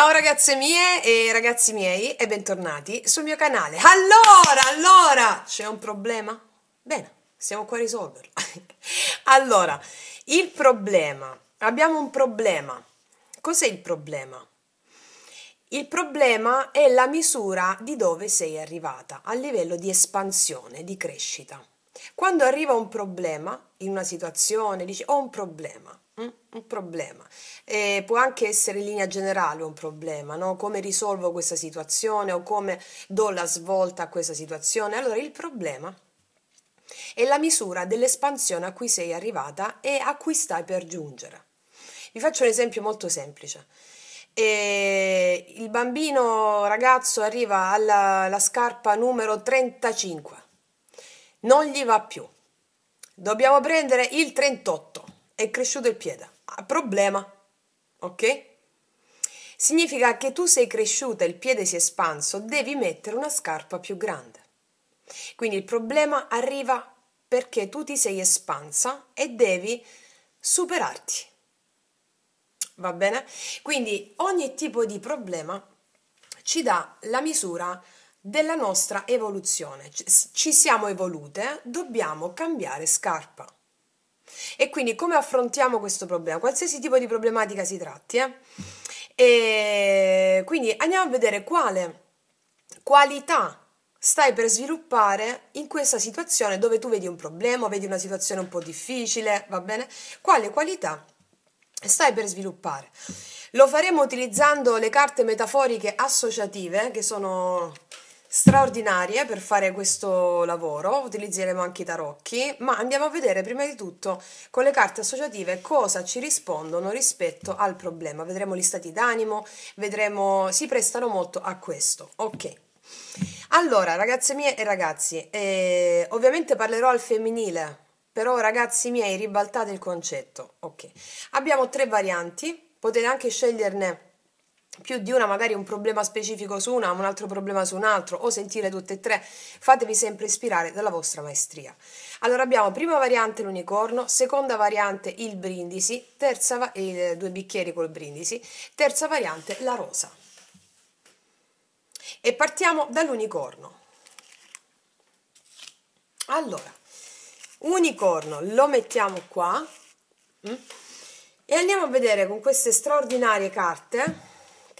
Ciao ragazze mie e ragazzi miei e bentornati sul mio canale. Allora, allora, c'è un problema? Bene, siamo qua a risolverlo. allora, il problema, abbiamo un problema. Cos'è il problema? Il problema è la misura di dove sei arrivata a livello di espansione, di crescita. Quando arriva un problema in una situazione, dici ho un problema, mm, un problema eh, può anche essere in linea generale un problema, no? come risolvo questa situazione o come do la svolta a questa situazione. Allora il problema è la misura dell'espansione a cui sei arrivata e a cui stai per giungere. Vi faccio un esempio molto semplice. E il bambino ragazzo arriva alla scarpa numero 35, non gli va più. Dobbiamo prendere il 38, è cresciuto il piede. Ah, problema, ok? Significa che tu sei cresciuta, il piede si è espanso, devi mettere una scarpa più grande. Quindi il problema arriva perché tu ti sei espansa e devi superarti. Va bene? Quindi ogni tipo di problema ci dà la misura della nostra evoluzione. Ci siamo evolute, dobbiamo cambiare scarpa. E quindi come affrontiamo questo problema? Qualsiasi tipo di problematica si tratti. Eh? E quindi andiamo a vedere quale qualità stai per sviluppare in questa situazione dove tu vedi un problema, vedi una situazione un po' difficile, va bene? Quale qualità stai per sviluppare? Lo faremo utilizzando le carte metaforiche associative, che sono straordinarie per fare questo lavoro, utilizzeremo anche i tarocchi, ma andiamo a vedere prima di tutto con le carte associative cosa ci rispondono rispetto al problema. Vedremo gli stati d'animo, vedremo, si prestano molto a questo. Ok. Allora, ragazze mie e ragazzi, eh, ovviamente parlerò al femminile, però ragazzi miei ribaltate il concetto. Ok. Abbiamo tre varianti, potete anche sceglierne più di una, magari un problema specifico su una, un altro problema su un altro, o sentire tutte e tre, fatevi sempre ispirare dalla vostra maestria. Allora abbiamo prima variante l'unicorno, seconda variante il brindisi, terza eh, due bicchieri col brindisi, terza variante la rosa. E partiamo dall'unicorno. Allora, unicorno lo mettiamo qua. Mm, e andiamo a vedere con queste straordinarie carte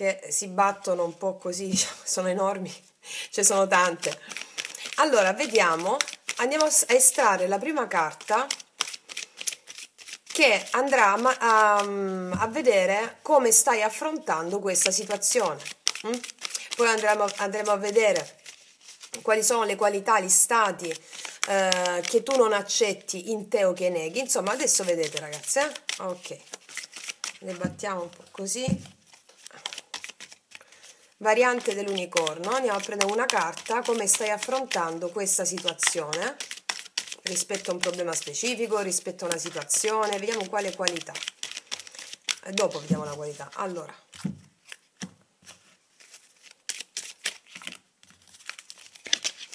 che si battono un po' così, diciamo, sono enormi, ce ne sono tante. Allora, vediamo, andiamo a estrarre la prima carta che andrà a, mm, a vedere come stai affrontando questa situazione. Mm? Poi andremo, andremo a vedere quali sono le qualità, gli stati eh, che tu non accetti in te o che neghi. Insomma, adesso vedete ragazze, eh? ok, le battiamo un po' così variante dell'unicorno, andiamo a prendere una carta, come stai affrontando questa situazione rispetto a un problema specifico, rispetto a una situazione, vediamo quale qualità. E dopo vediamo la qualità. Allora.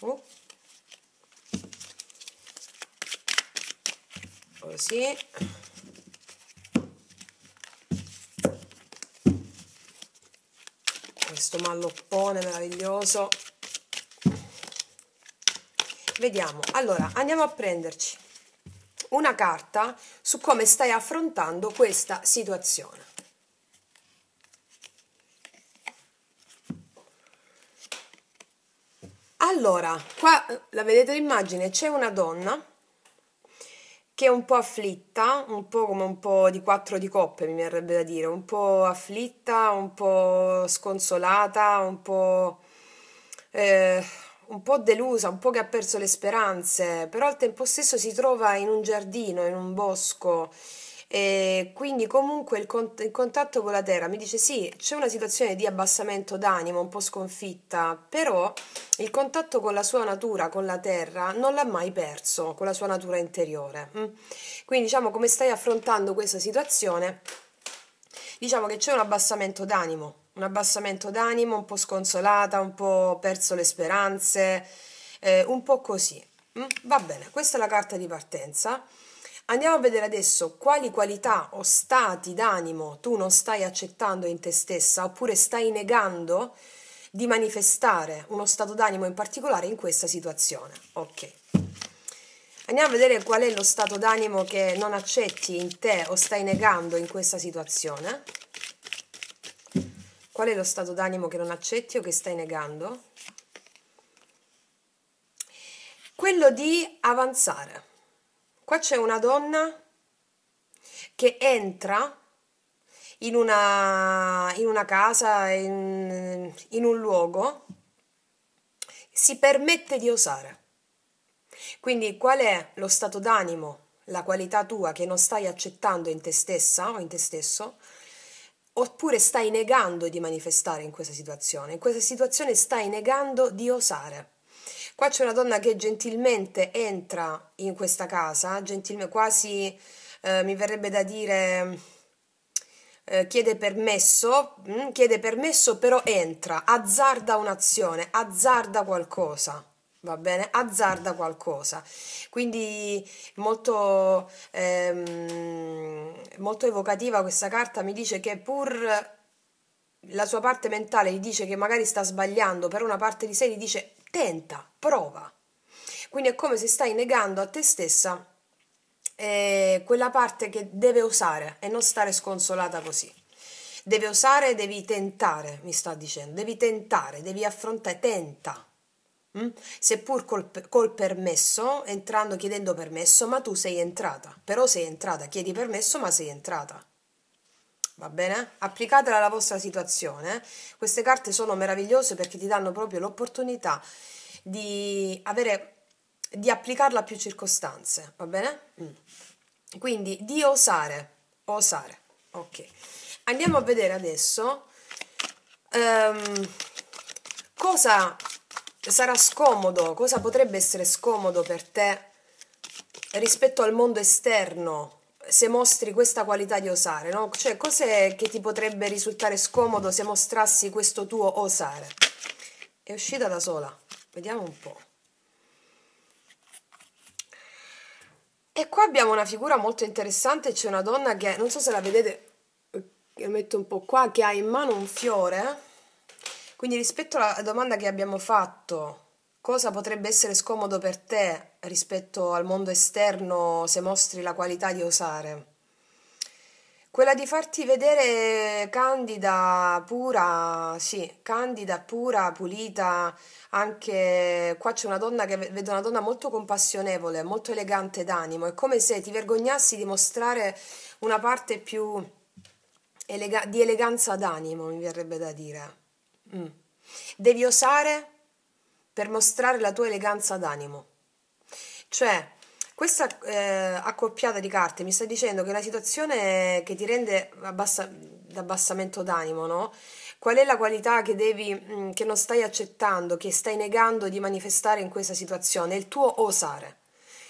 Uh. Così. questo malloppone meraviglioso vediamo allora andiamo a prenderci una carta su come stai affrontando questa situazione allora qua la vedete l'immagine c'è una donna che è un po' afflitta, un po' come un po' di quattro di coppe, mi verrebbe da dire, un po' afflitta, un po' sconsolata, un po', eh, un po' delusa, un po' che ha perso le speranze, però al tempo stesso si trova in un giardino, in un bosco, e quindi comunque il, cont- il contatto con la terra mi dice sì, c'è una situazione di abbassamento d'animo, un po' sconfitta, però il contatto con la sua natura, con la terra, non l'ha mai perso, con la sua natura interiore. Mm. Quindi diciamo come stai affrontando questa situazione? Diciamo che c'è un abbassamento d'animo, un abbassamento d'animo, un po' sconsolata, un po' perso le speranze, eh, un po' così. Mm. Va bene, questa è la carta di partenza. Andiamo a vedere adesso quali qualità o stati d'animo tu non stai accettando in te stessa oppure stai negando di manifestare uno stato d'animo in particolare in questa situazione. Ok. Andiamo a vedere qual è lo stato d'animo che non accetti in te o stai negando in questa situazione. Qual è lo stato d'animo che non accetti o che stai negando? Quello di avanzare Qua c'è una donna che entra in una, in una casa, in, in un luogo, si permette di osare. Quindi qual è lo stato d'animo, la qualità tua che non stai accettando in te stessa o in te stesso, oppure stai negando di manifestare in questa situazione. In questa situazione stai negando di osare. Qua c'è una donna che gentilmente entra in questa casa, gentilmente, quasi eh, mi verrebbe da dire eh, chiede permesso, mh, mm, chiede permesso però entra, azzarda un'azione, azzarda qualcosa va bene? Azzarda qualcosa. Quindi molto, ehm, molto evocativa questa carta mi dice che pur la sua parte mentale gli dice che magari sta sbagliando, per una parte di sé gli dice tenta, prova. Quindi è come se stai negando a te stessa eh, quella parte che deve usare e non stare sconsolata così. Deve usare, devi tentare, mi sta dicendo, devi tentare, devi affrontare, tenta. Mm? Seppur col, col permesso, entrando chiedendo permesso, ma tu sei entrata. Però sei entrata, chiedi permesso, ma sei entrata va bene? Applicatela alla vostra situazione. Queste carte sono meravigliose perché ti danno proprio l'opportunità di avere di applicarla a più circostanze, va bene? Mm. Quindi di osare, osare. Ok. Andiamo a vedere adesso um, cosa sarà scomodo, cosa potrebbe essere scomodo per te rispetto al mondo esterno se mostri questa qualità di osare, no? Cioè, cos'è che ti potrebbe risultare scomodo se mostrassi questo tuo osare? È uscita da sola, vediamo un po'. E qua abbiamo una figura molto interessante, c'è una donna che, non so se la vedete, io metto un po' qua, che ha in mano un fiore. Quindi rispetto alla domanda che abbiamo fatto cosa potrebbe essere scomodo per te rispetto al mondo esterno se mostri la qualità di osare. Quella di farti vedere candida, pura, sì, candida, pura, pulita, anche qua c'è una donna che vedo una donna molto compassionevole, molto elegante d'animo, è come se ti vergognassi di mostrare una parte più elega- di eleganza d'animo, mi verrebbe da dire. Mm. Devi osare per mostrare la tua eleganza d'animo. Cioè, questa eh, accoppiata di carte mi sta dicendo che la situazione che ti rende abbassa, d'abbassamento d'animo, no? Qual è la qualità che, devi, mm, che non stai accettando, che stai negando di manifestare in questa situazione? Il tuo osare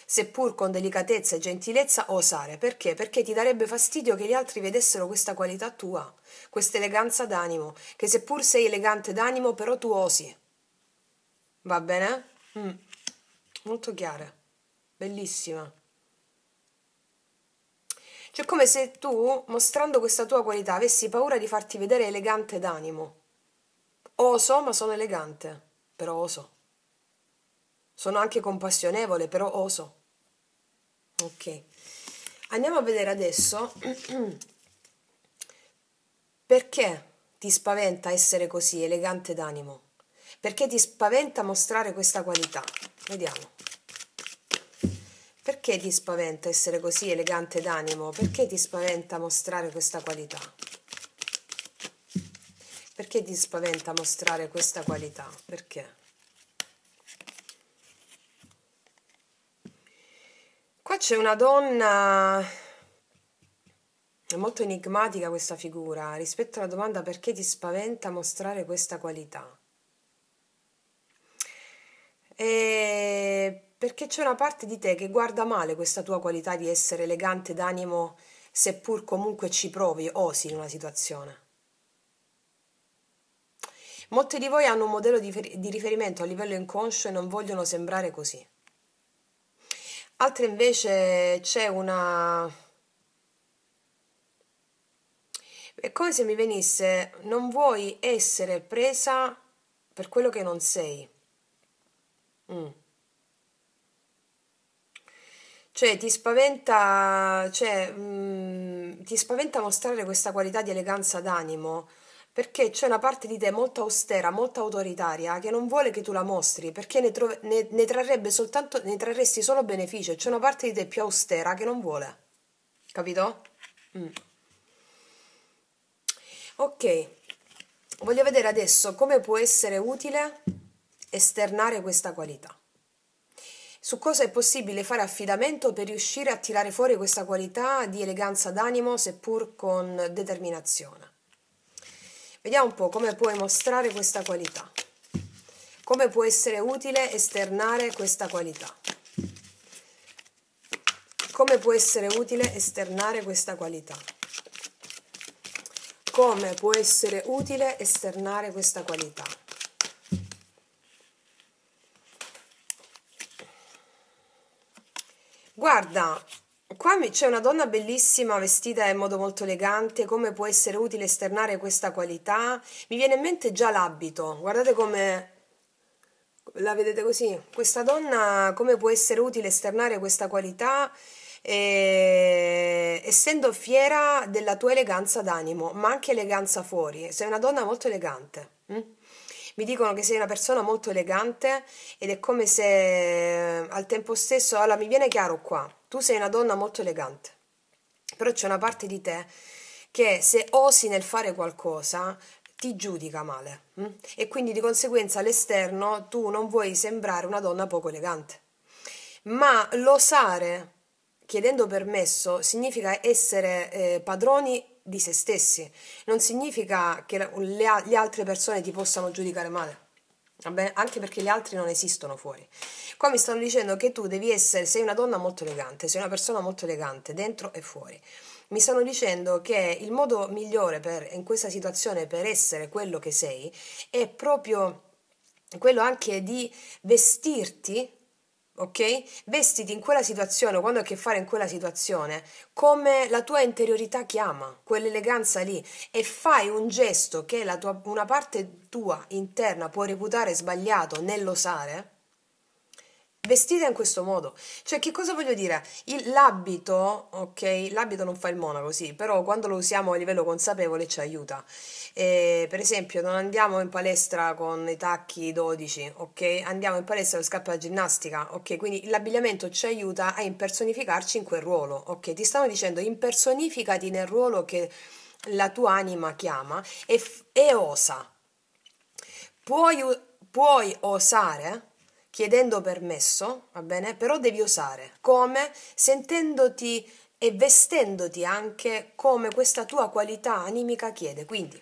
seppur con delicatezza e gentilezza, osare. Perché? Perché ti darebbe fastidio che gli altri vedessero questa qualità tua, questa eleganza d'animo, che seppur sei elegante d'animo, però tu osi va bene? Mm. molto chiara bellissima cioè come se tu mostrando questa tua qualità avessi paura di farti vedere elegante d'animo oso ma sono elegante però oso sono anche compassionevole però oso ok andiamo a vedere adesso perché ti spaventa essere così elegante d'animo perché ti spaventa mostrare questa qualità. Vediamo. Perché ti spaventa essere così elegante d'animo? Perché ti spaventa mostrare questa qualità? Perché ti spaventa mostrare questa qualità? Perché? Qua c'è una donna, è molto enigmatica questa figura, rispetto alla domanda perché ti spaventa mostrare questa qualità. E ehm, perché c'è una parte di te che guarda male questa tua qualità di essere elegante d'animo, seppur comunque ci provi, osi in una situazione. Molte di voi hanno un modello di, riferimento a livello inconscio e non vogliono sembrare così. Altre invece c'è una... È come se mi venisse, non vuoi essere presa per quello che non sei. Mh. Mm. Cioè ti spaventa cioè, mhmm, ti spaventa mostrare questa qualità di eleganza d'animo, perché c'è una parte di te molto austera, molto autoritaria, che non vuole che tu la mostri, perché ne trov ne ne trarrebbe soltanto ne trarresti solo beneficio, c'è una parte di te più austera che non vuole. Capito? Mh. Mm. Okay. Voglio vedere adesso come può essere utile esternare questa qualità. Su cosa è possibile fare affidamento per riuscire a tirare fuori questa qualità di eleganza d'animo, seppur con determinazione. Vediamo un po' come puoi mostrare questa qualità, come può essere utile esternare questa qualità. Come può essere utile esternare questa qualità? Come può essere utile esternare questa qualità? Guarda, qua c'è una donna bellissima vestita in modo molto elegante, come può essere utile esternare questa qualità? Mi viene in mente già l'abito, guardate come la vedete così, questa donna come può essere utile esternare questa qualità? E... Eh, essendo fiera della tua eleganza d'animo, ma anche eleganza fuori, sei una donna molto elegante. Hm? Mi dicono che sei una persona molto elegante ed è come se al tempo stesso, allora mi viene chiaro qua, tu sei una donna molto elegante, però c'è una parte di te che se osi nel fare qualcosa ti giudica male mm? e quindi di conseguenza all'esterno tu non vuoi sembrare una donna poco elegante. Ma l'osare chiedendo permesso significa essere eh, padroni di se stessi. Non significa che le, le altre persone ti possano giudicare male. Vabbè, anche perché gli altri non esistono fuori. Qua mi stanno dicendo che tu devi essere, sei una donna molto elegante, sei una persona molto elegante, dentro e fuori. Mi stanno dicendo che il modo migliore per, in questa situazione per essere quello che sei è proprio quello anche di vestirti ok? Vestiti in quella situazione, quando hai a che fare in quella situazione, come la tua interiorità chiama, quell'eleganza lì, e fai un gesto che tua, una parte tua interna può reputare sbagliato nell'osare, vestita in questo modo. Cioè, che cosa voglio dire? Il, l'abito, ok, l'abito non fa il monaco, sì, però quando lo usiamo a livello consapevole ci aiuta. E, eh, per esempio, non andiamo in palestra con i tacchi 12, ok? Andiamo in palestra con scarpe da ginnastica, ok? Quindi l'abbigliamento ci aiuta a impersonificarci in quel ruolo, ok? Ti stanno dicendo impersonificati nel ruolo che la tua anima chiama e, e osa. Puoi, puoi osare chiedendo permesso, va bene? Però devi osare. Come? Sentendoti e vestendoti anche come questa tua qualità animica chiede. Quindi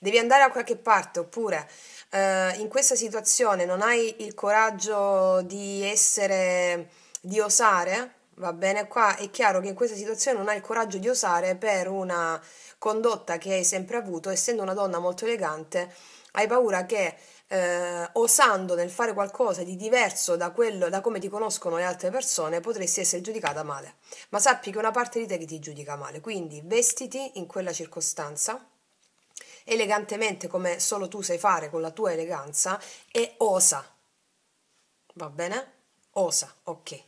devi andare a qualche parte oppure eh, in questa situazione non hai il coraggio di essere, di osare, va bene? Qua è chiaro che in questa situazione non hai il coraggio di osare per una condotta che hai sempre avuto, essendo una donna molto elegante, hai paura che eh, osando nel fare qualcosa di diverso da, quello, da come ti conoscono le altre persone, potresti essere giudicata male. Ma sappi che una parte di te che ti giudica male, quindi vestiti in quella circostanza elegantemente come solo tu sai fare con la tua eleganza e osa. Va bene? Osa, ok.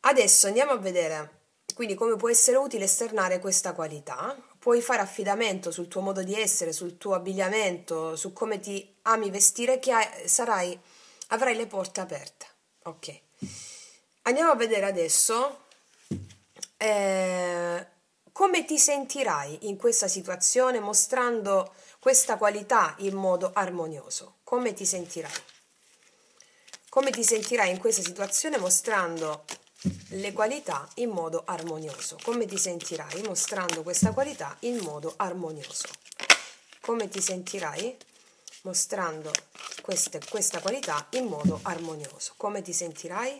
Adesso andiamo a vedere quindi come può essere utile esternare questa qualità. Puoi fare affidamento sul tuo modo di essere, sul tuo abbigliamento, su come ti ami vestire che hai, sarai, avrai le porte aperte. Ok, andiamo a vedere adesso eh, come ti sentirai in questa situazione mostrando questa qualità in modo armonioso. Come ti sentirai? Come ti sentirai in questa situazione mostrando le qualità in modo armonioso? Come ti sentirai mostrando questa qualità in modo armonioso? Come ti sentirai? mostrando queste, questa qualità in modo armonioso. Come ti sentirai?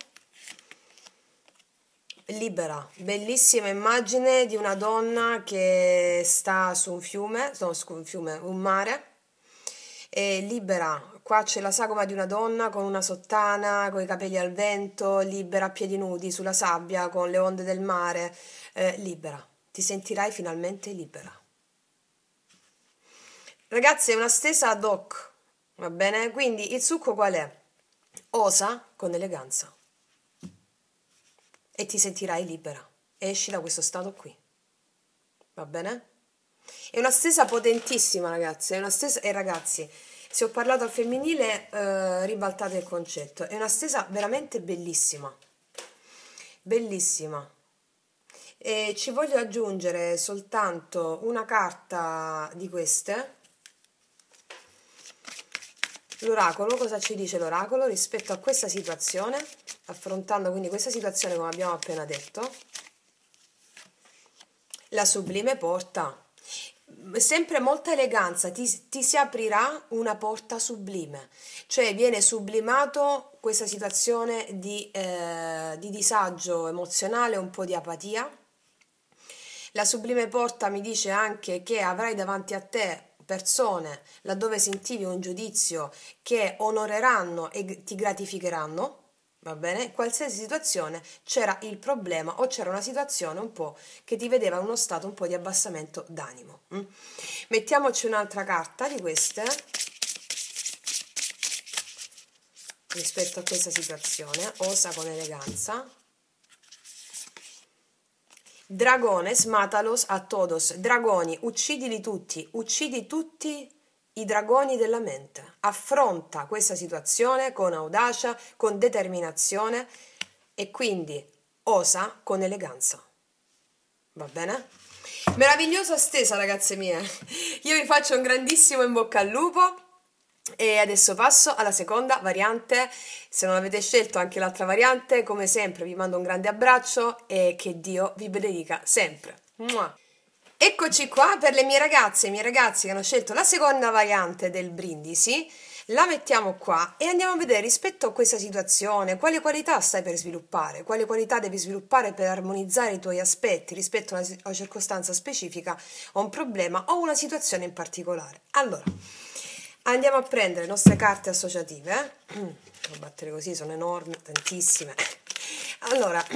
Libera, bellissima immagine di una donna che sta su un fiume, no, su un fiume, un mare, e libera, qua c'è la sagoma di una donna con una sottana, con i capelli al vento, libera a piedi nudi sulla sabbia, con le onde del mare, eh, libera, ti sentirai finalmente libera. Ragazzi, è una stesa ad hoc, va bene? Quindi il succo qual è? Osa con eleganza e ti sentirai libera. Esci da questo stato qui. Va bene? È una stesa potentissima, ragazzi. È una stesa... E ragazzi, se ho parlato al femminile, eh, ribaltate il concetto. È una stesa veramente bellissima. Bellissima. E ci voglio aggiungere soltanto una carta di queste L'oracolo, cosa ci dice l'oracolo rispetto a questa situazione, affrontando quindi questa situazione come abbiamo appena detto? La sublime porta. Sempre molta eleganza, ti, ti si aprirà una porta sublime, cioè viene sublimato questa situazione di, eh, di disagio emozionale, un po' di apatia. La sublime porta mi dice anche che avrai davanti a te persone, laddove sentivi un giudizio che onoreranno e ti gratificheranno, va bene? In qualsiasi situazione c'era il problema o c'era una situazione un po' che ti vedeva uno stato un po' di abbassamento d'animo. Mm? Mettiamoci un'altra carta di queste rispetto a questa situazione, osa con eleganza. Dragones, matalos a todos. Dragoni, uccidili tutti, uccidi tutti i dragoni della mente. Affronta questa situazione con audacia, con determinazione e quindi osa con eleganza. Va bene? Meravigliosa stesa, ragazze mie. Io vi faccio un grandissimo in bocca al lupo. E adesso passo alla seconda variante. Se non avete scelto anche l'altra variante, come sempre vi mando un grande abbraccio e che Dio vi benedica sempre. Mua. Eccoci qua per le mie ragazze e i miei ragazzi che hanno scelto la seconda variante del brindisi. La mettiamo qua e andiamo a vedere rispetto a questa situazione quale qualità stai per sviluppare, quale qualità devi sviluppare per armonizzare i tuoi aspetti rispetto a una circostanza specifica, a un problema o una situazione in particolare. Allora, Andiamo a prendere le nostre carte associative. Mm, devo battere così, sono enormi, tantissime. Allora,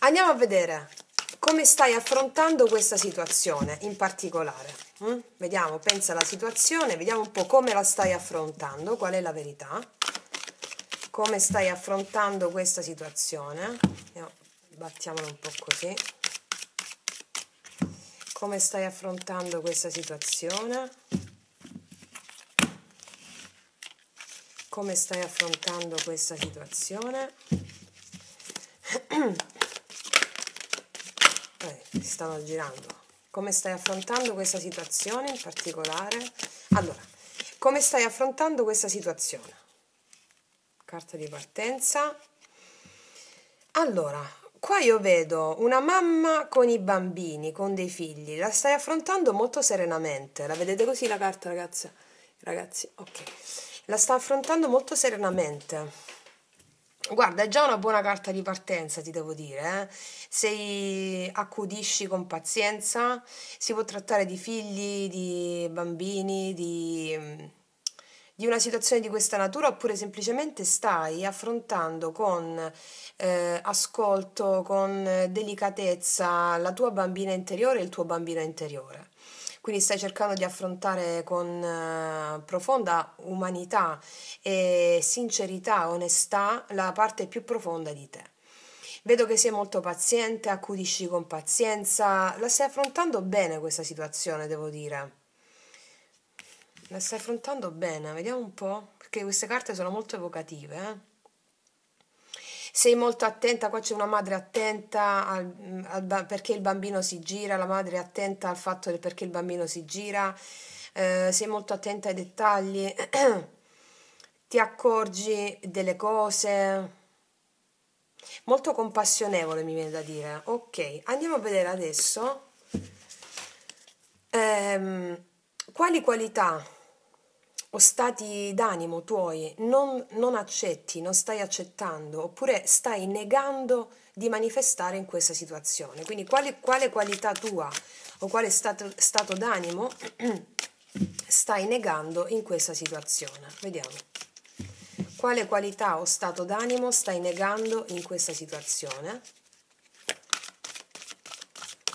andiamo a vedere come stai affrontando questa situazione in particolare. Mm, vediamo, pensa alla situazione, vediamo un po' come la stai affrontando, qual è la verità. Come stai affrontando questa situazione. Battiamola un po' così. Come stai affrontando questa situazione? come stai affrontando questa situazione eh, si stanno girando come stai affrontando questa situazione in particolare allora come stai affrontando questa situazione carta di partenza allora qua io vedo una mamma con i bambini con dei figli la stai affrontando molto serenamente la vedete così la carta ragazza ragazzi ok la sta affrontando molto serenamente. Guarda, è già una buona carta di partenza, ti devo dire. Eh? Se accudisci con pazienza, si può trattare di figli, di bambini, di, di una situazione di questa natura, oppure semplicemente stai affrontando con eh, ascolto, con delicatezza la tua bambina interiore e il tuo bambino interiore. Quindi stai cercando di affrontare con eh, profonda umanità e sincerità, onestà, la parte più profonda di te. Vedo che sei molto paziente, accudisci con pazienza, la stai affrontando bene questa situazione, devo dire. La stai affrontando bene, vediamo un po', perché queste carte sono molto evocative. Eh? sei molto attenta, qua c'è una madre attenta al, al, perché il bambino si gira, la madre è attenta al fatto del perché il bambino si gira, eh, sei molto attenta ai dettagli, ti accorgi delle cose, molto compassionevole mi viene da dire. Ok, andiamo a vedere adesso ehm, quali qualità o stati d'animo tuoi non, non accetti, non stai accettando, oppure stai negando di manifestare in questa situazione. Quindi quale, quale qualità tua o quale stato, stato d'animo stai negando in questa situazione? Vediamo. Quale qualità o stato d'animo stai negando in questa situazione?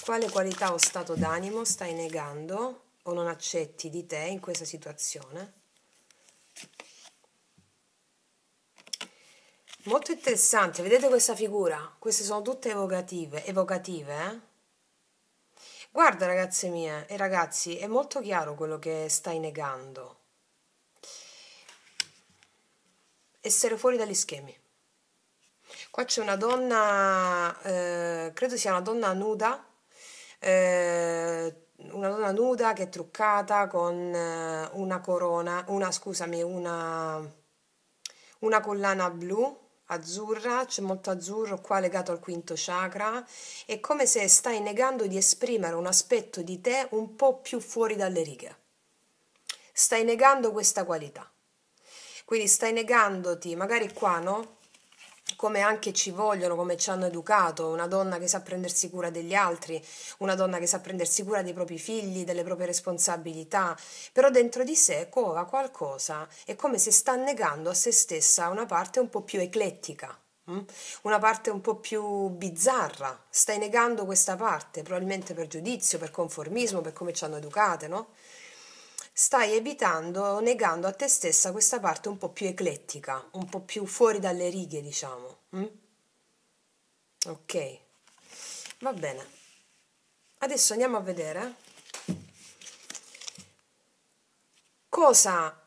Quale qualità o stato d'animo stai negando o non accetti di te in questa situazione? Molto interessante, vedete questa figura? Queste sono tutte evocative, evocative, eh? Guarda ragazze mie e ragazzi, è molto chiaro quello che stai negando. Essere fuori dagli schemi. Qua c'è una donna, eh, credo sia una donna nuda, eh, una donna nuda che è truccata con eh, una corona, una scusami, una, una collana blu azzurra, c'è molto azzurro qua legato al quinto chakra, è come se stai negando di esprimere un aspetto di te un po' più fuori dalle righe. Stai negando questa qualità. Quindi stai negandoti, magari qua, no? come anche ci vogliono, come ci hanno educato, una donna che sa prendersi cura degli altri, una donna che sa prendersi cura dei propri figli, delle proprie responsabilità, però dentro di sé cova qualcosa, è come se sta negando a se stessa una parte un po' più eclettica, mm? una parte un po' più bizzarra, stai negando questa parte, probabilmente per giudizio, per conformismo, per come ci hanno educate, no? stai evitando, o negando a te stessa questa parte un po' più eclettica, un po' più fuori dalle righe, diciamo. Mm? Ok, va bene. Adesso andiamo a vedere eh. cosa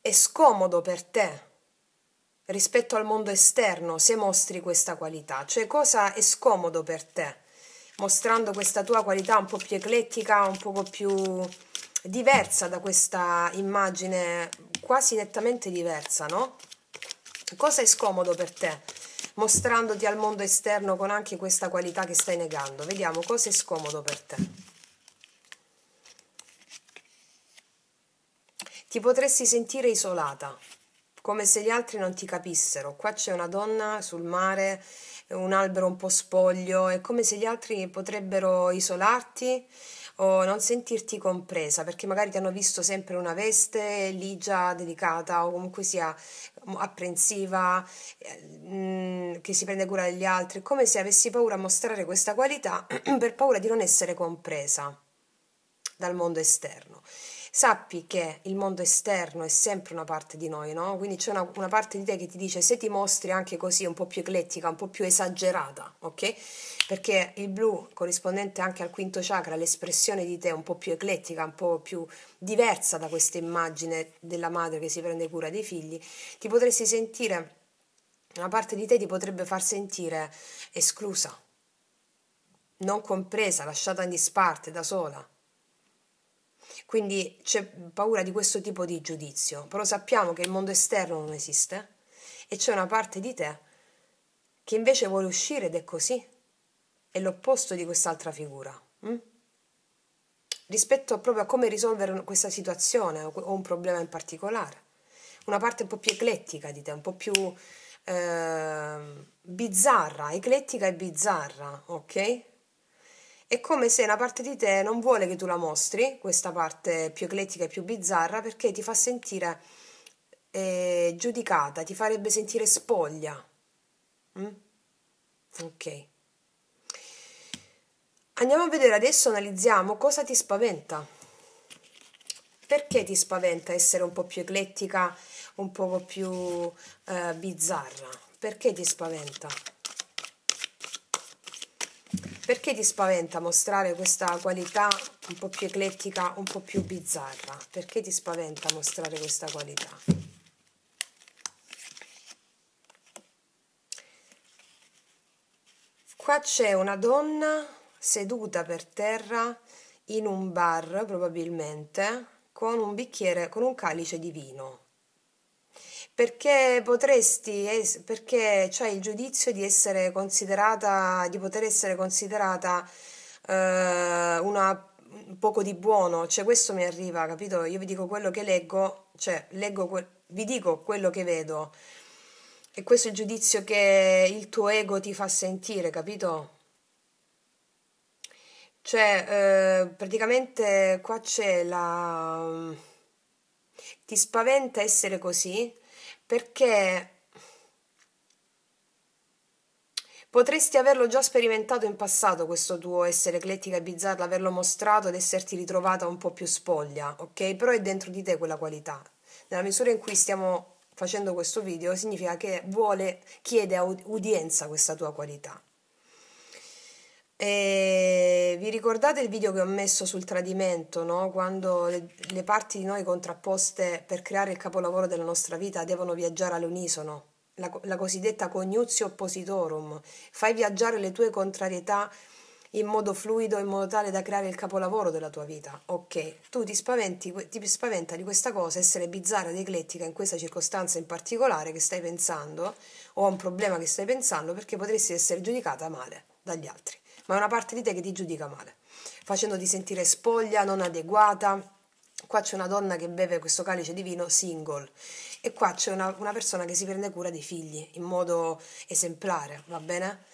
è scomodo per te rispetto al mondo esterno se mostri questa qualità, cioè cosa è scomodo per te mostrando questa tua qualità un po' più eclettica, un po' più diversa da questa immagine quasi nettamente diversa, no? Cosa è scomodo per te? Mostrandoti al mondo esterno con anche questa qualità che stai negando. Vediamo cosa è scomodo per te. Ti potresti sentire isolata, come se gli altri non ti capissero. Qua c'è una donna sul mare, un albero un po' spoglio, è come se gli altri potrebbero isolarti o non sentirti compresa perché magari ti hanno visto sempre una veste ligia, delicata o comunque sia mm, apprensiva, eh, mm, che si prende cura degli altri, come se avessi paura a mostrare questa qualità per paura di non essere compresa dal mondo esterno. Sappi che il mondo esterno è sempre una parte di noi, no? Quindi c'è una, una parte di te che ti dice se ti mostri anche così, un po' più eclettica, un po' più esagerata, ok? perché il blu, corrispondente anche al quinto chakra, l'espressione di te un po' più eclettica, un po' più diversa da questa immagine della madre che si prende cura dei figli, ti potresti sentire, una parte di te ti potrebbe far sentire esclusa, non compresa, lasciata in disparte, da sola. Quindi c'è paura di questo tipo di giudizio, però sappiamo che il mondo esterno non esiste e c'è una parte di te che invece vuole uscire ed è così, è l'opposto di quest'altra figura. Hm? Rispetto proprio a come risolvere questa situazione o un problema in particolare. Una parte un po' più eclettica di te, un po' più eh, bizzarra, eclettica e bizzarra, ok? È come se una parte di te non vuole che tu la mostri, questa parte più eclettica e più bizzarra, perché ti fa sentire eh, giudicata, ti farebbe sentire spoglia. Mm? Ok. Andiamo a vedere adesso, analizziamo cosa ti spaventa. Perché ti spaventa essere un po' più eclettica, un po' più eh, bizzarra? Perché ti spaventa? Perché ti spaventa mostrare questa qualità un po' più eclettica, un po' più bizzarra? Perché ti spaventa mostrare questa qualità? Qua c'è una donna seduta per terra in un bar, probabilmente, con un bicchiere, con un calice di vino. Perché potresti, es- perché c'hai il giudizio di essere considerata, di poter essere considerata eh, una poco di buono, cioè questo mi arriva, capito? Io vi dico quello che leggo, cioè leggo que- vi dico quello che vedo. E questo è il giudizio che il tuo ego ti fa sentire, capito? Cioè, eh, praticamente qua c'è la... Mm, ti spaventa essere così? Perché Potresti averlo già sperimentato in passato questo tuo essere eclettica e bizzarra, averlo mostrato ed esserti ritrovata un po' più spoglia, ok? Però è dentro di te quella qualità. Nella misura in cui stiamo facendo questo video, significa che vuole, chiede udienza questa tua qualità. E vi ricordate il video che ho messo sul tradimento, no? quando le, le, parti di noi contrapposte per creare il capolavoro della nostra vita devono viaggiare all'unisono, la, la cosiddetta coniuzio oppositorum. Fai viaggiare le tue contrarietà in modo fluido, in modo tale da creare il capolavoro della tua vita. Ok, tu ti, spaventi, ti spaventa di questa cosa, essere bizzarra ed eclettica in questa circostanza in particolare che stai pensando, o a un problema che stai pensando, perché potresti essere giudicata male dagli altri ma è una parte di te che ti giudica male, facendoti sentire spoglia, non adeguata. Qua c'è una donna che beve questo calice di vino single e qua c'è una, una persona che si prende cura dei figli in modo esemplare, va bene?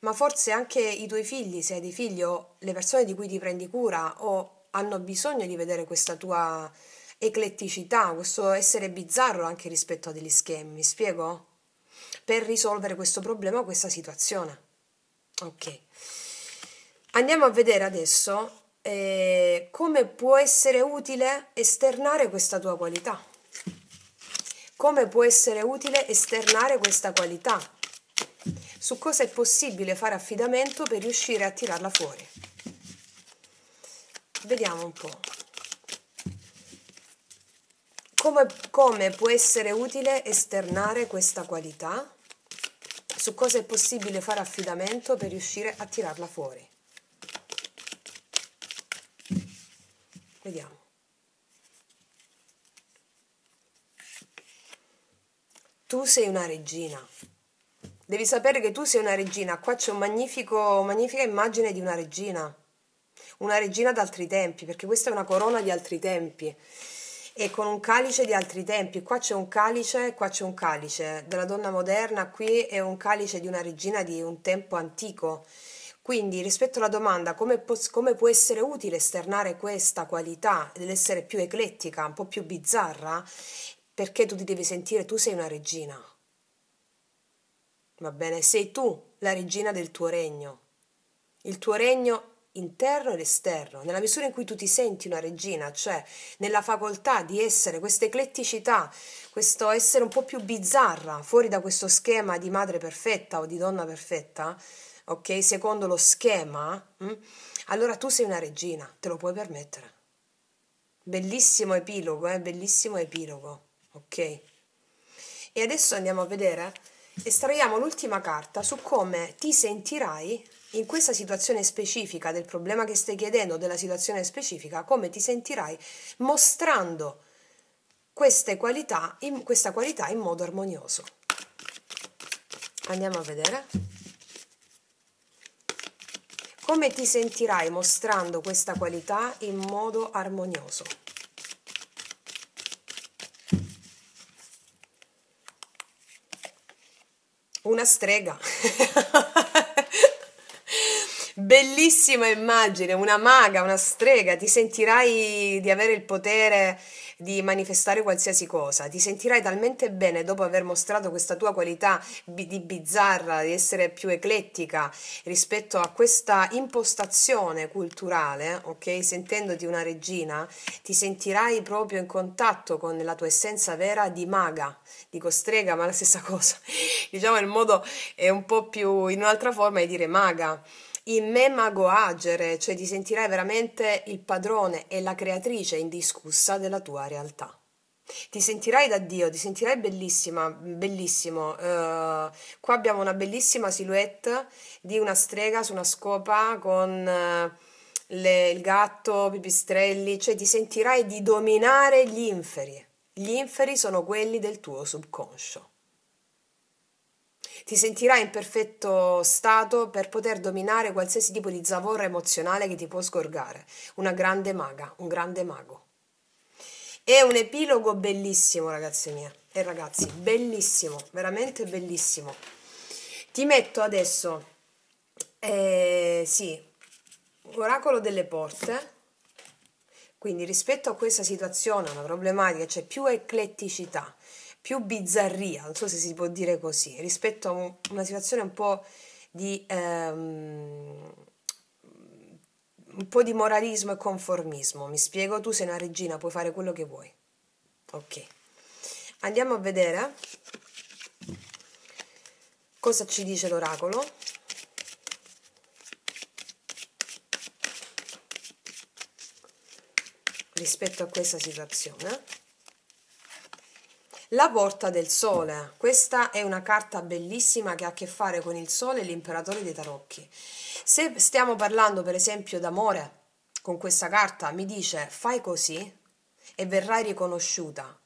Ma forse anche i tuoi figli, se hai dei figli o le persone di cui ti prendi cura o hanno bisogno di vedere questa tua ecletticità, questo essere bizzarro anche rispetto a degli schemi, mi spiego? Per risolvere questo problema, questa situazione. Ok. Andiamo a vedere adesso eh, come può essere utile esternare questa tua qualità. Come può essere utile esternare questa qualità? Su cosa è possibile fare affidamento per riuscire a tirarla fuori? Vediamo un po'. Come, come può essere utile esternare questa qualità? Su cosa è possibile fare affidamento per riuscire a tirarla fuori? Vediamo. Tu sei una regina. Devi sapere che tu sei una regina. Qua c'è un magnifico, magnifica immagine di una regina. Una regina d'altri tempi, perché questa è una corona di altri tempi. E con un calice di altri tempi. Qua c'è un calice, qua c'è un calice. Della donna moderna, qui è un calice di una regina di un tempo antico. Quindi rispetto alla domanda come, po- come può essere utile esternare questa qualità dell'essere più eclettica, un po' più bizzarra, perché tu ti devi sentire tu sei una regina. Va bene, sei tu la regina del tuo regno. Il tuo regno interno ed esterno, nella misura in cui tu ti senti una regina, cioè nella facoltà di essere questa ecletticità, questo essere un po' più bizzarra, fuori da questo schema di madre perfetta o di donna perfetta, ok? Secondo lo schema, mh? Mm, allora tu sei una regina, te lo puoi permettere. Bellissimo epilogo, eh? Bellissimo epilogo, ok? E adesso andiamo a vedere, estraiamo l'ultima carta su come ti sentirai in questa situazione specifica del problema che stai chiedendo, della situazione specifica, come ti sentirai mostrando queste qualità, in, questa qualità in modo armonioso. Andiamo a vedere. Come ti sentirai mostrando questa qualità in modo armonioso? Una strega. Bellissima immagine, una maga, una strega, ti sentirai di avere il potere di manifestare qualsiasi cosa, ti sentirai talmente bene dopo aver mostrato questa tua qualità di bizzarra, di essere più eclettica rispetto a questa impostazione culturale, ok? Sentendoti una regina, ti sentirai proprio in contatto con la tua essenza vera di maga, dico strega, ma è la stessa cosa. diciamo il modo è un po' più in un'altra forma di dire maga in me mago cioè ti sentirai veramente il padrone e la creatrice indiscussa della tua realtà. Ti sentirai da Dio, ti sentirai bellissima, bellissimo. Uh, qua abbiamo una bellissima silhouette di una strega su una scopa con uh, le, il gatto, pipistrelli, cioè ti sentirai di dominare gli inferi. Gli inferi sono quelli del tuo subconscio. Ti sentirai in perfetto stato per poter dominare qualsiasi tipo di zavorra emozionale che ti può sgorgare. Una grande maga, un grande mago. È un epilogo bellissimo, ragazze mie e ragazzi, bellissimo, veramente bellissimo. Ti metto adesso, eh, sì, oracolo delle porte. Quindi rispetto a questa situazione, una problematica, c'è cioè più ecletticità, più bizzarria, non so se si può dire così, rispetto a una situazione un po' di... Ehm, un po' di moralismo e conformismo. Mi spiego, tu sei una regina, puoi fare quello che vuoi. Ok. Andiamo a vedere cosa ci dice l'oracolo. rispetto a questa situazione. La porta del sole. Questa è una carta bellissima che ha a che fare con il sole e l'imperatore dei tarocchi. Se stiamo parlando per esempio d'amore, con questa carta mi dice fai così e verrai riconosciuta,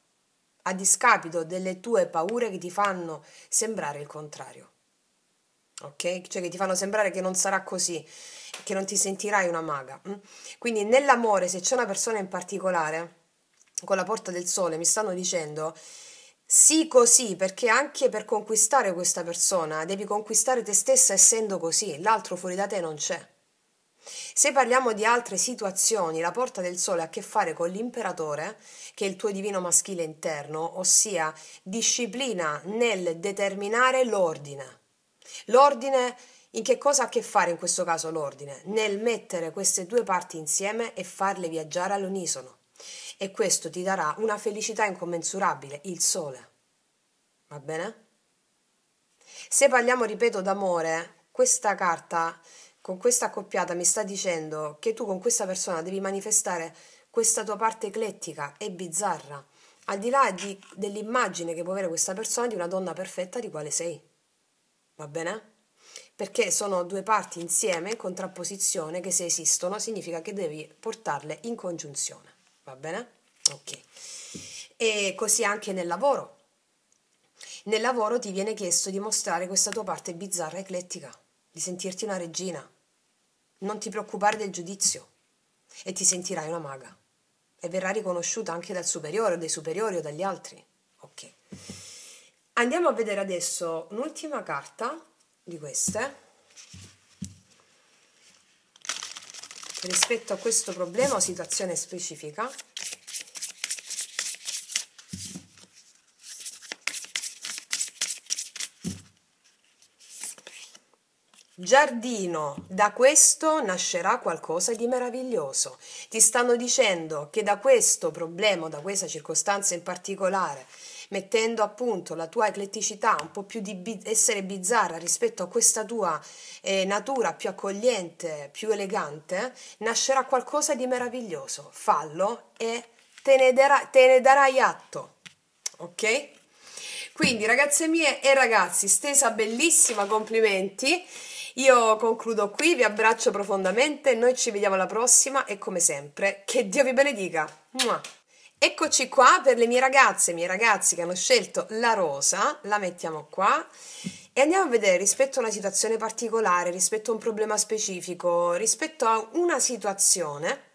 a discapito delle tue paure che ti fanno sembrare il contrario. Ok? Cioè che ti fanno sembrare che non sarà così, che non ti sentirai una maga. Mm? Quindi nell'amore, se c'è una persona in particolare, con la porta del sole, mi stanno dicendo sì, così, perché anche per conquistare questa persona devi conquistare te stessa essendo così, l'altro fuori da te non c'è. Se parliamo di altre situazioni, la porta del sole ha a che fare con l'imperatore, che è il tuo divino maschile interno, ossia disciplina nel determinare l'ordine. L'ordine, in che cosa ha a che fare in questo caso l'ordine? Nel mettere queste due parti insieme e farle viaggiare all'unisono e questo ti darà una felicità incommensurabile, il sole. Va bene? Se parliamo, ripeto, d'amore, questa carta con questa accoppiata mi sta dicendo che tu con questa persona devi manifestare questa tua parte eclettica e bizzarra, al di là di, dell'immagine che può avere questa persona di una donna perfetta di quale sei. Va bene? Perché sono due parti insieme, in contrapposizione, che se esistono significa che devi portarle in congiunzione va bene? Ok. E così anche nel lavoro. Nel lavoro ti viene chiesto di mostrare questa tua parte bizzarra e eclettica, di sentirti una regina. Non ti preoccupare del giudizio e ti sentirai una maga e verrà riconosciuta anche dal superiore o dai superiori o dagli altri. Ok. Andiamo a vedere adesso un'ultima carta di queste rispetto a questo problema o situazione specifica. Giardino, da questo nascerà qualcosa di meraviglioso. Ti stanno dicendo che da questo problema, da questa circostanza in particolare, mettendo appunto la tua ecletticità, un po' più di bi- essere bizzarra rispetto a questa tua eh, natura più accogliente, più elegante, nascerà qualcosa di meraviglioso. Fallo e te ne, dera- te ne darai atto. Ok? Quindi ragazze mie e ragazzi, stesa bellissima, complimenti. Io concludo qui, vi abbraccio profondamente, noi ci vediamo alla prossima e come sempre, che Dio vi benedica. Mua. Eccoci qua per le mie ragazze i miei ragazzi che hanno scelto la rosa, la mettiamo qua e andiamo a vedere rispetto a una situazione particolare, rispetto a un problema specifico, rispetto a una situazione,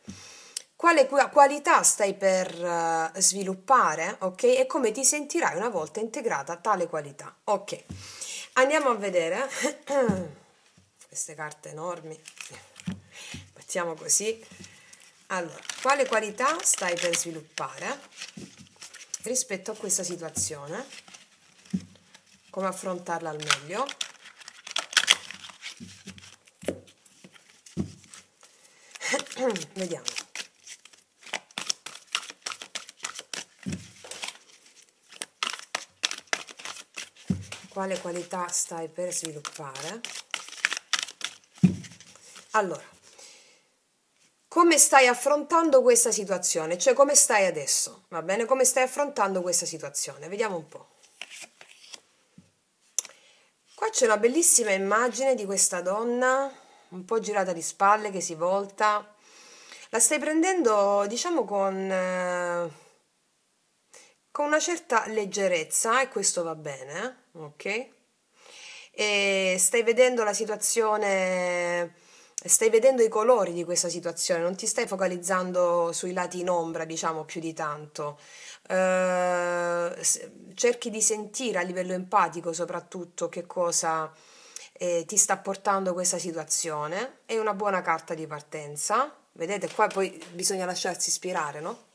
quale qualità stai per eh, sviluppare, ok? E come ti sentirai una volta integrata tale qualità, ok? Andiamo a vedere queste carte enormi, mettiamo così allora, quale qualità stai per sviluppare rispetto a questa situazione? Come affrontarla al meglio? Vediamo. Quale qualità stai per sviluppare? Allora, come stai affrontando questa situazione, cioè come stai adesso, va bene? Come stai affrontando questa situazione? Vediamo un po'. Qua c'è una bellissima immagine di questa donna, un po' girata di spalle, che si volta. La stai prendendo, diciamo, con, eh, con una certa leggerezza e questo va bene, eh? ok? E stai vedendo la situazione stai vedendo i colori di questa situazione, non ti stai focalizzando sui lati in ombra, diciamo più di tanto. Eh, cerchi di sentire a livello empatico soprattutto che cosa eh, ti sta portando questa situazione. È una buona carta di partenza. Vedete, qua poi bisogna lasciarsi ispirare, no?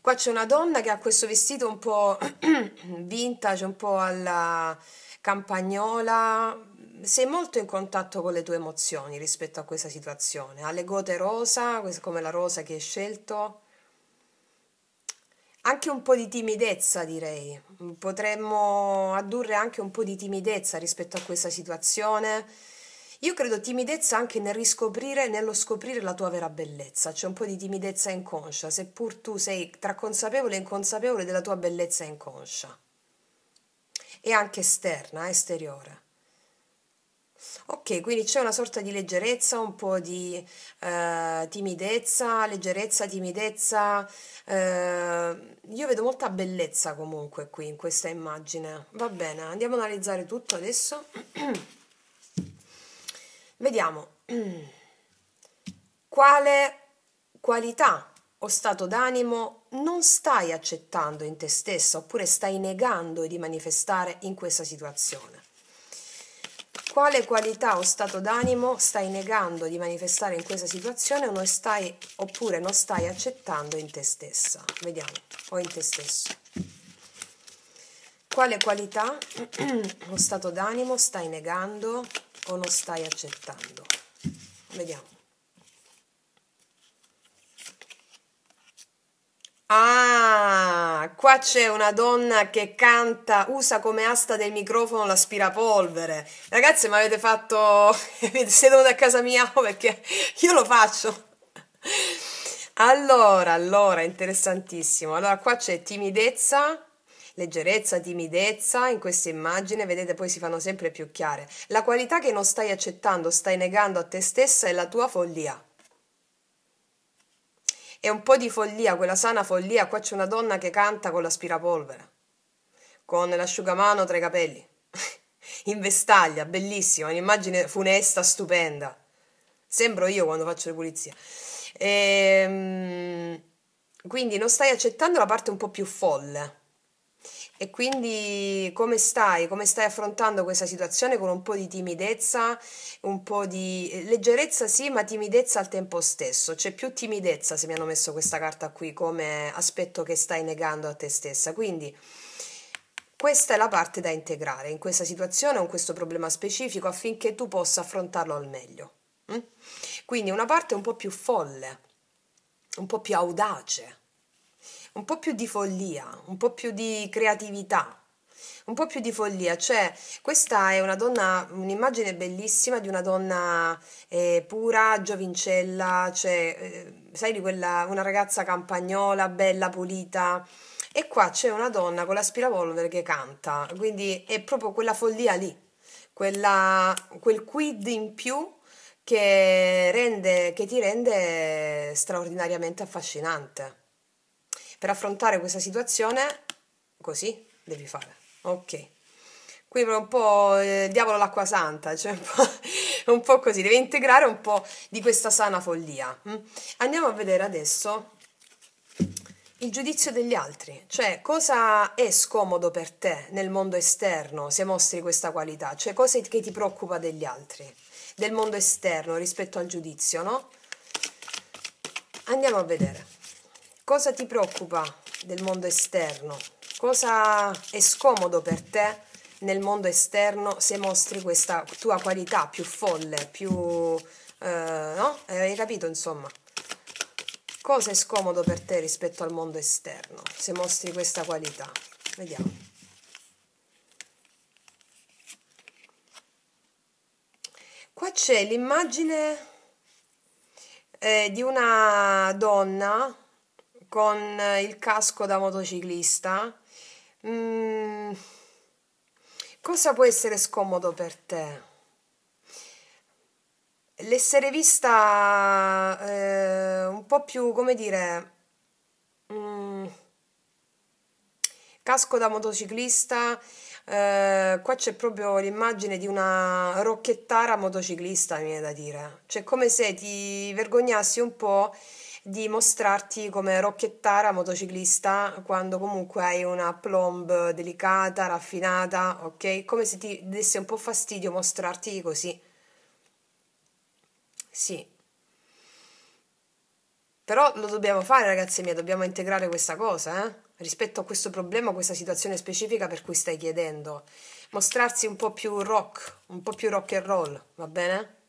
Qua c'è una donna che ha questo vestito un po' vintage, un po' alla campagnola, sei molto in contatto con le tue emozioni rispetto a questa situazione. Alle gote rosa, come la rosa che hai scelto, anche un po' di timidezza direi, potremmo addurre anche un po' di timidezza rispetto a questa situazione. Io credo timidezza anche nel riscoprire, nello scoprire la tua vera bellezza, c'è un po' di timidezza inconscia, seppur tu sei tra consapevole e inconsapevole della tua bellezza inconscia e anche esterna, esteriore. Ok, quindi c'è una sorta di leggerezza, un po' di eh, timidezza, leggerezza, timidezza. Eh, io vedo molta bellezza comunque qui in questa immagine. Va bene, andiamo a analizzare tutto adesso. Vediamo quale qualità o stato d'animo non stai accettando in te stessa oppure stai negando di manifestare in questa situazione quale qualità o stato d'animo stai negando di manifestare in questa situazione o non stai, oppure non stai accettando in te stessa. Vediamo, o in te stesso. Quale qualità o stato d'animo stai negando o non stai accettando? Vediamo. Ah, qua c'è una donna che canta, usa come asta del microfono l'aspirapolvere. Ragazzi, mi avete fatto... siete venute a casa mia perché io lo faccio. Allora, allora, interessantissimo. Allora, qua c'è timidezza, leggerezza, timidezza in questa immagine, vedete poi si fanno sempre più chiare. La qualità che non stai accettando, stai negando a te stessa è la tua follia. È un po' di follia, quella sana follia. Qua c'è una donna che canta con l'aspirapolvere, con l'asciugamano tra i capelli, in vestaglia, bellissima, un'immagine funesta, stupenda. Sembro io quando faccio le pulizie. Ehm, quindi non stai accettando la parte un po' più folle e quindi come stai? Come stai affrontando questa situazione con un po' di timidezza, un po' di eh, leggerezza sì, ma timidezza al tempo stesso? C'è più timidezza se mi hanno messo questa carta qui come aspetto che stai negando a te stessa. Quindi questa è la parte da integrare in questa situazione, o in questo problema specifico, affinché tu possa affrontarlo al meglio. Mm? Quindi una parte un po' più folle, un po' più audace, un po' più di follia, un po' più di creatività, un po' più di follia, cioè questa è una donna, un'immagine bellissima di una donna eh, pura, giovincella, cioè, eh, sai di quella, una ragazza campagnola, bella, pulita, e qua c'è una donna con l'aspirapolvere che canta, quindi è proprio quella follia lì, quella, quel quid in più che, rende, che ti rende straordinariamente affascinante per affrontare questa situazione così devi fare. Ok. Qui è un po' eh, diavolo l'acqua santa, cioè un po', un po', così, devi integrare un po' di questa sana follia. Mm? Andiamo a vedere adesso il giudizio degli altri, cioè cosa è scomodo per te nel mondo esterno se mostri questa qualità, cioè cosa che ti preoccupa degli altri, del mondo esterno rispetto al giudizio, no? Andiamo a vedere. Cosa ti preoccupa del mondo esterno? Cosa è scomodo per te nel mondo esterno se mostri questa tua qualità più folle, più... Eh, no? Eh, hai capito insomma? Cosa è scomodo per te rispetto al mondo esterno se mostri questa qualità? Vediamo. Qua c'è l'immagine eh, di una donna con eh, il casco da motociclista, mm, cosa può essere scomodo per te? L'essere vista eh, un po' più, come dire, mm, casco da motociclista, eh, qua c'è proprio l'immagine di una rocchettara motociclista, mi viene da dire. Cioè, come se ti vergognassi un po' di mostrarti come rocchettara motociclista quando comunque hai una plomb delicata, raffinata, ok? Come se ti desse un po' fastidio mostrarti così. Sì. Però lo dobbiamo fare, ragazzi miei, dobbiamo integrare questa cosa, eh? rispetto a questo problema, a questa situazione specifica per cui stai chiedendo. Mostrarsi un po' più rock, un po' più rock and roll, va bene?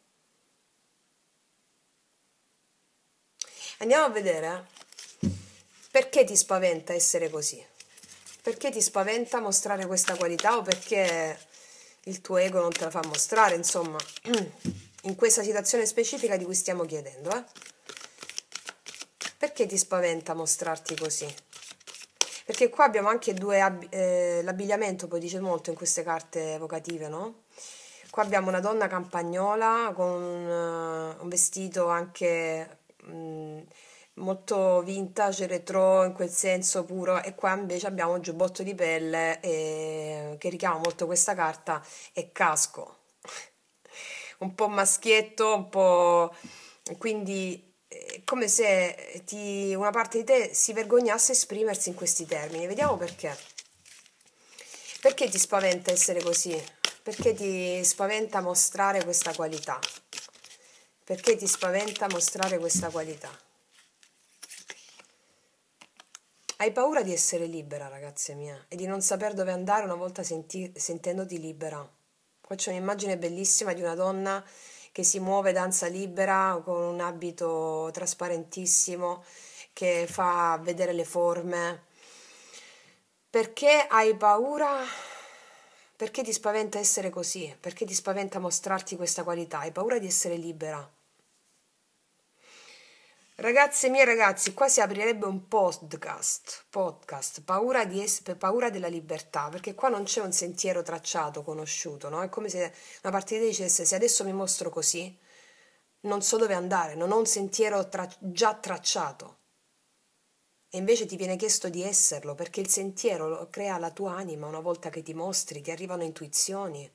Andiamo a vedere eh. perché ti spaventa essere così. Perché ti spaventa mostrare questa qualità o perché il tuo ego non te la fa mostrare, insomma, in questa situazione specifica di cui stiamo chiedendo, eh? Perché ti spaventa mostrarti così? Perché qua abbiamo anche due ab- eh, l'abbigliamento poi dice molto in queste carte evocative, no? Qua abbiamo una donna campagnola con un, eh, un vestito anche Mm, molto vintage, retro in quel senso puro e qua invece abbiamo un giubbotto di pelle eh, che richiama molto questa carta e casco un po' maschietto, un po' quindi è eh, come se ti, una parte di te si vergognasse a esprimersi in questi termini. Vediamo perché. Perché ti spaventa essere così? Perché ti spaventa mostrare questa qualità? perché ti spaventa mostrare questa qualità. Hai paura di essere libera, ragazza mia, e di non saper dove andare una volta senti- sentendoti libera. Qua c'è un'immagine bellissima di una donna che si muove, danza libera, con un abito trasparentissimo, che fa vedere le forme. Perché hai paura perché ti spaventa essere così? Perché ti spaventa mostrarti questa qualità? Hai paura di essere libera? Ragazze mie ragazzi, qua si aprirebbe un podcast, podcast paura, di es- paura della libertà, perché qua non c'è un sentiero tracciato, conosciuto, no? È come se una partita dicesse se adesso mi mostro così, non so dove andare, non ho un sentiero tra- già tracciato e invece ti viene chiesto di esserlo perché il sentiero lo crea la tua anima una volta che ti mostri, ti arrivano intuizioni.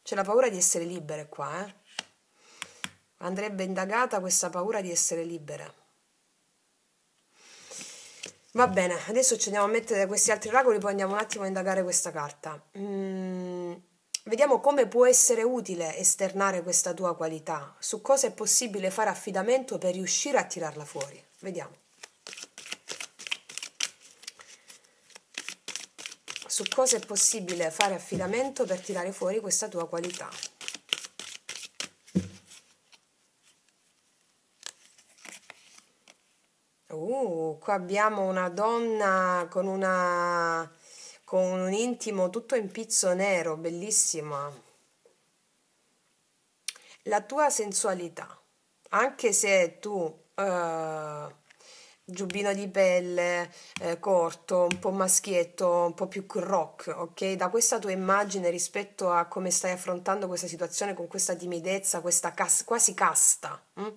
C'è la paura di essere libere qua, eh? Andrebbe indagata questa paura di essere libera. Va bene, adesso ci andiamo a mettere questi altri ragoli, poi andiamo un attimo a indagare questa carta. Mm, vediamo come può essere utile esternare questa tua qualità, su cosa è possibile fare affidamento per riuscire a tirarla fuori vediamo su cosa è possibile fare affidamento per tirare fuori questa tua qualità Uh, qua abbiamo una donna con, una, con un intimo tutto in pizzo nero, bellissima. La tua sensualità, anche se tu eh, giubbino di pelle eh, corto, un po' maschietto, un po' più rock, ok? Da questa tua immagine rispetto a come stai affrontando questa situazione con questa timidezza, questa cas- quasi casta. Mh? Mm?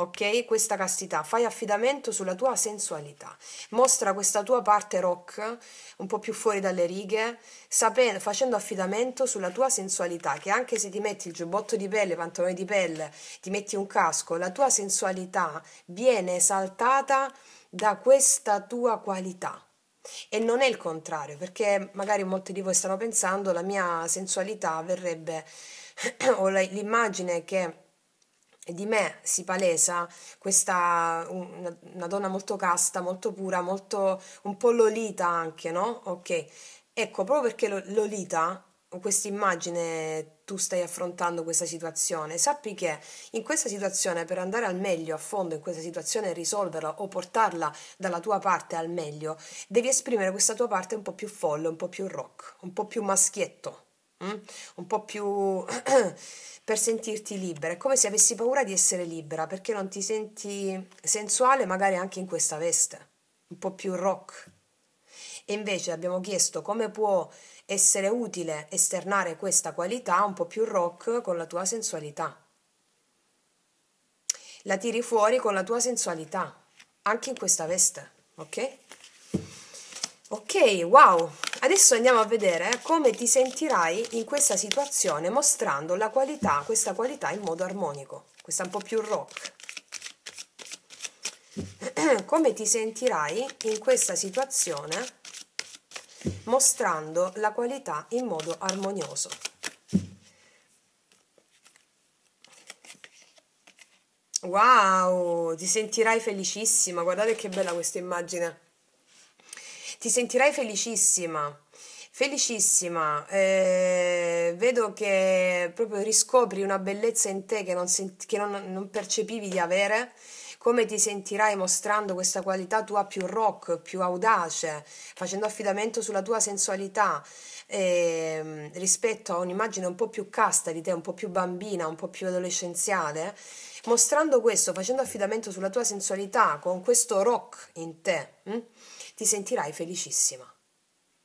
ok? Questa castità, fai affidamento sulla tua sensualità, mostra questa tua parte rock un po' più fuori dalle righe, sapendo, facendo affidamento sulla tua sensualità, che anche se ti metti il giubbotto di pelle, pantaloni di pelle, ti metti un casco, la tua sensualità viene esaltata da questa tua qualità. E non è il contrario, perché magari molti di voi stanno pensando la mia sensualità verrebbe o l'immagine che di me si palesa questa una, una, donna molto casta, molto pura, molto un po' lolita anche, no? Ok. Ecco, proprio perché lo, lolita questa immagine tu stai affrontando questa situazione, sappi che in questa situazione per andare al meglio a fondo in questa situazione e risolverla o portarla dalla tua parte al meglio, devi esprimere questa tua parte un po' più folle, un po' più rock, un po' più maschietto, Mm? un po' più per sentirti libera. È come se avessi paura di essere libera perché non ti senti sensuale magari anche in questa veste, un po' più rock. E invece abbiamo chiesto come può essere utile esternare questa qualità un po' più rock con la tua sensualità. La tiri fuori con la tua sensualità, anche in questa veste, ok? Ok, wow! Adesso andiamo a vedere eh, come ti sentirai in questa situazione mostrando la qualità, questa qualità in modo armonico. Questa è un po' più rock. come ti sentirai in questa situazione mostrando la qualità in modo armonioso. Wow, ti sentirai felicissima, guardate che bella questa immagine ti sentirai felicissima. Felicissima, eh, vedo che proprio riscopri una bellezza in te che non, senti, che non, non percepivi di avere come ti sentirai mostrando questa qualità tua più rock, più audace, facendo affidamento sulla tua sensualità eh, rispetto a un'immagine un po' più casta di te, un po' più bambina, un po' più adolescenziale, Mostrando questo, facendo affidamento sulla tua sensualità, con questo rock in te, mh, mm, ti sentirai felicissima.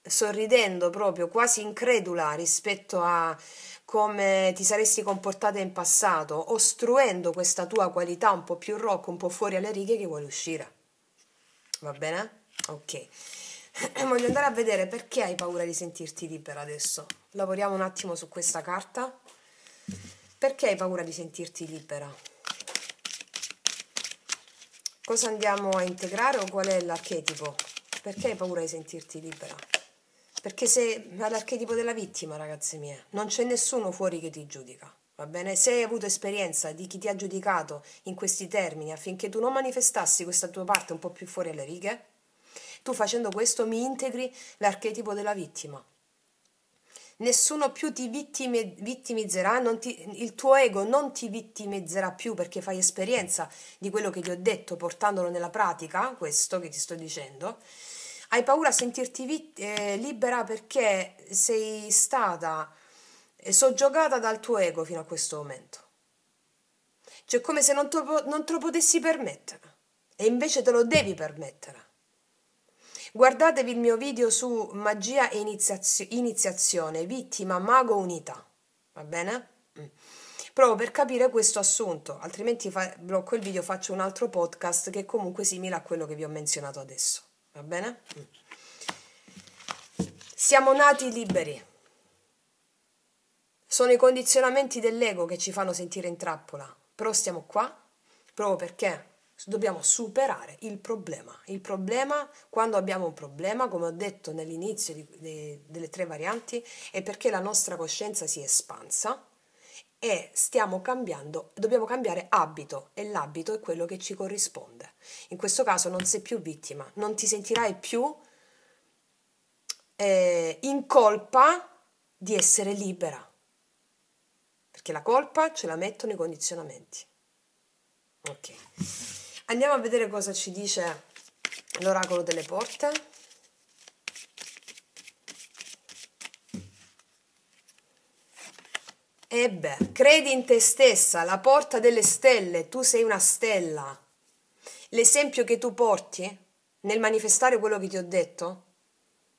Sorridendo proprio, quasi incredula rispetto a come ti saresti comportata in passato, ostruendo questa tua qualità un po' più rock, un po' fuori alle righe che vuole uscire. Va bene? Ok. Voglio andare a vedere perché hai paura di sentirti libera adesso. Lavoriamo un attimo su questa carta. Perché hai paura di sentirti libera? cosa andiamo a integrare o qual è l'archetipo? Perché hai paura di sentirti libera? Perché se l'archetipo della vittima, ragazze mie, non c'è nessuno fuori che ti giudica. Va bene? Se hai avuto esperienza di chi ti ha giudicato in questi termini affinché tu non manifestassi questa tua parte un po' più fuori alle righe, tu facendo questo mi integri l'archetipo della vittima nessuno più ti vittime, vittimizzerà, ti, il tuo ego non ti vittimizzerà più perché fai esperienza di quello che ti ho detto portandolo nella pratica, questo che ti sto dicendo. Hai paura a sentirti vit- eh, libera perché sei stata eh, soggiogata dal tuo ego fino a questo momento. Cioè come se non, to- non te lo potessi permettere e invece te lo devi permettere. Guardatevi il mio video su magia e iniziazio- iniziazione, vittima, mago, unità. Va bene? Mm. Proprio per capire questo assunto, altrimenti fa- blocco il video, faccio un altro podcast che è comunque simile a quello che vi ho menzionato adesso. Va bene? Mm. Siamo nati liberi. Sono i condizionamenti dell'ego che ci fanno sentire in trappola, però stiamo qua proprio perché dobbiamo superare il problema. Il problema, quando abbiamo un problema, come ho detto nell'inizio di, de, delle tre varianti, è perché la nostra coscienza si è espansa e stiamo cambiando, dobbiamo cambiare abito e l'abito è quello che ci corrisponde. In questo caso non sei più vittima, non ti sentirai più eh, in colpa di essere libera, perché la colpa ce la mettono i condizionamenti. Ok. Andiamo a vedere cosa ci dice l'oracolo delle porte. Ebbe, credi in te stessa, la porta delle stelle, tu sei una stella. L'esempio che tu porti nel manifestare quello che ti ho detto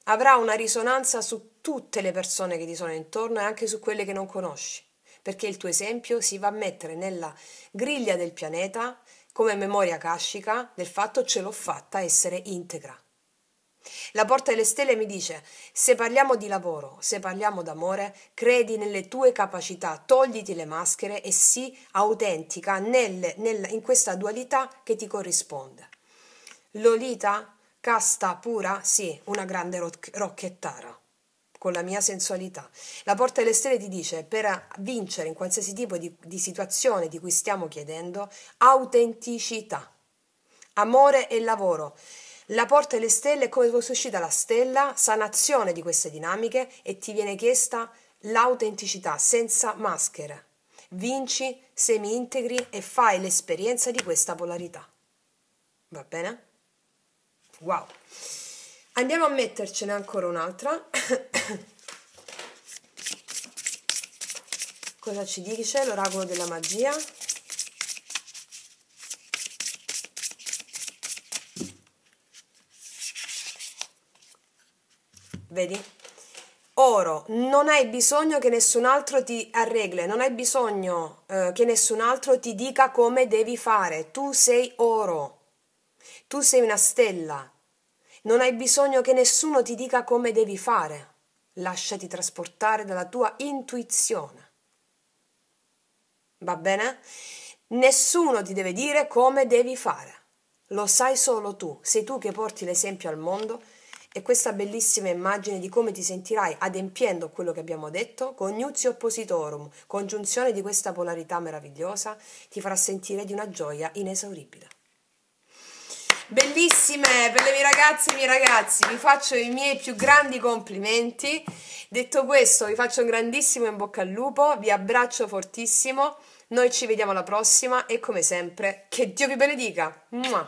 avrà una risonanza su tutte le persone che ti sono intorno e anche su quelle che non conosci, perché il tuo esempio si va a mettere nella griglia del pianeta come memoria kashica del fatto ce l'ho fatta essere integra. La porta delle stelle mi dice, se parliamo di lavoro, se parliamo d'amore, credi nelle tue capacità, togliti le maschere e sii autentica nel, nel, in questa dualità che ti corrisponde. Lolita, casta pura, sì, una grande roc- rocchettara con la mia sensualità. La porta delle stelle ti dice per vincere in qualsiasi tipo di, di situazione di cui stiamo chiedendo autenticità, amore e lavoro. La porta delle stelle è come suscita la stella, sanazione di queste dinamiche e ti viene chiesta l'autenticità senza maschere. Vinci, semi integri e fai l'esperienza di questa polarità. Va bene? Wow! andiamo a mettercene ancora un'altra cosa ci dice l'oracolo della magia vedi Oro, non hai bisogno che nessun altro ti arregle, non hai bisogno eh, che nessun altro ti dica come devi fare. Tu sei oro, tu sei una stella, non hai bisogno che nessuno ti dica come devi fare. Lasciati trasportare dalla tua intuizione. Va bene? Nessuno ti deve dire come devi fare. Lo sai solo tu. Sei tu che porti l'esempio al mondo e questa bellissima immagine di come ti sentirai adempiendo quello che abbiamo detto, coniuzio oppositorum, congiunzione di questa polarità meravigliosa, ti farà sentire di una gioia inesauribile bellissime per le mie ragazze e i miei ragazzi, vi faccio i miei più grandi complimenti. Detto questo, vi faccio un grandissimo in bocca al lupo, vi abbraccio fortissimo, noi ci vediamo alla prossima e come sempre, che Dio vi benedica. Mua.